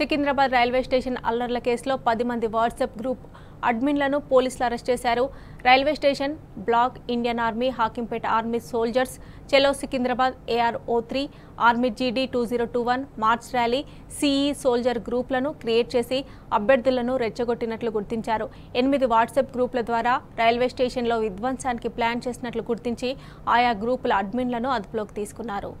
Secunderabad railway station అల్లర్ల కేసులో పది మంది వాట్సాప్ గ్రూప్ అడ్మిన్లను పోలీసులు అరెస్ట్ చేశారు railway station block Indian army Hakimpet army soldiers చెలో Secunderabad AR O three army GD two zero two one March rally CE soldier గ్రూప్లను create చేసి అభ్యర్థులను రెచ్చగొట్టినట్లు గుర్తించారు ఎనిమిది వాట్సాప్ గ్రూపుల ద్వారా రైల్వే స్టేషన్లో విధ్వంసానికి ప్లాన్ చేసినట్లు గుర్తించి ఆయా గ్రూపుల అడ్మిన్లను అదుపులోకి తీసుకున్నారు